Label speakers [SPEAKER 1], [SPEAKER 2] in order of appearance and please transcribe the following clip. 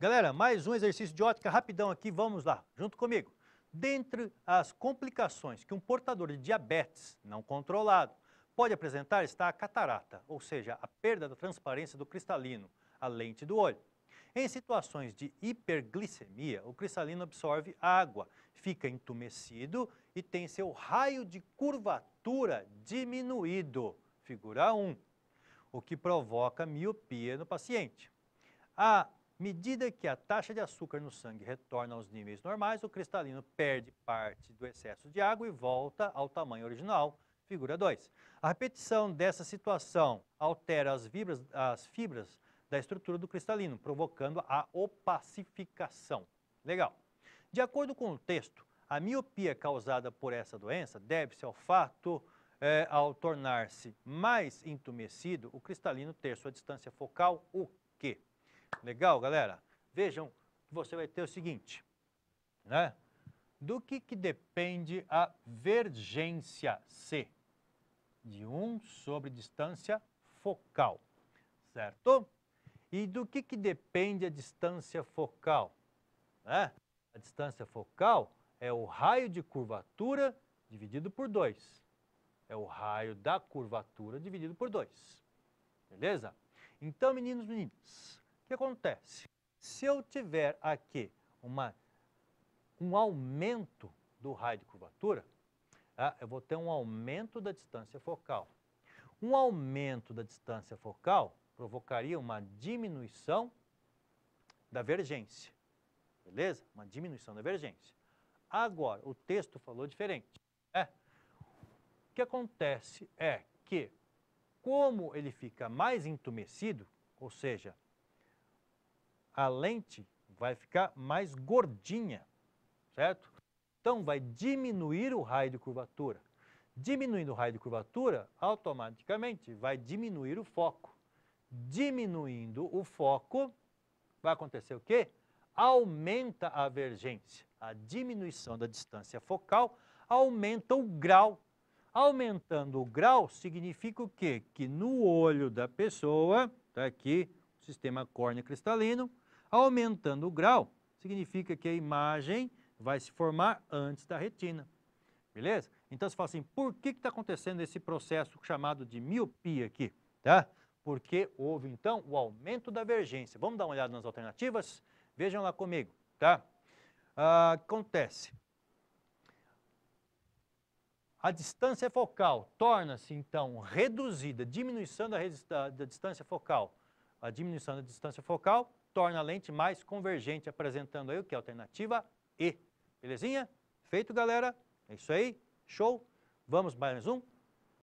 [SPEAKER 1] Galera, mais um exercício de ótica rapidão aqui, vamos lá, junto comigo. Dentre as complicações que um portador de diabetes não controlado pode apresentar está a catarata, ou seja, a perda da transparência do cristalino, a lente do olho. Em situações de hiperglicemia, o cristalino absorve água, fica entumecido e tem seu raio de curvatura diminuído, figura 1, o que provoca miopia no paciente. A Medida que a taxa de açúcar no sangue retorna aos níveis normais, o cristalino perde parte do excesso de água e volta ao tamanho original, figura 2. A repetição dessa situação altera as fibras, as fibras da estrutura do cristalino, provocando a opacificação. Legal. De acordo com o texto, a miopia causada por essa doença deve-se ao fato, é, ao tornar-se mais entumecido, o cristalino ter sua distância focal, o quê? Legal, galera? Vejam você vai ter o seguinte, né? Do que, que depende a vergência C? De 1 sobre distância focal, certo? E do que, que depende a distância focal? Né? A distância focal é o raio de curvatura dividido por 2. É o raio da curvatura dividido por 2. Beleza? Então, meninos e meninas, que acontece? Se eu tiver aqui uma, um aumento do raio de curvatura, ah, eu vou ter um aumento da distância focal. Um aumento da distância focal provocaria uma diminuição da vergência. Beleza? Uma diminuição da vergência. Agora, o texto falou diferente. Né? O que acontece é que, como ele fica mais entumecido, ou seja, a lente vai ficar mais gordinha, certo? Então, vai diminuir o raio de curvatura. Diminuindo o raio de curvatura, automaticamente vai diminuir o foco. Diminuindo o foco, vai acontecer o quê? Aumenta a vergência. A diminuição da distância focal aumenta o grau. Aumentando o grau significa o quê? Que no olho da pessoa, está aqui o sistema córneo cristalino, Aumentando o grau, significa que a imagem vai se formar antes da retina. Beleza? Então você fala assim, por que está acontecendo esse processo chamado de miopia aqui? Tá? Porque houve então o aumento da vergência. Vamos dar uma olhada nas alternativas? Vejam lá comigo. Tá? Ah, acontece. A distância focal torna-se então reduzida, diminuição da, da distância focal a diminuição da distância focal torna a lente mais convergente, apresentando aí o que? Alternativa E. Belezinha? Feito, galera? É isso aí? Show? Vamos mais um?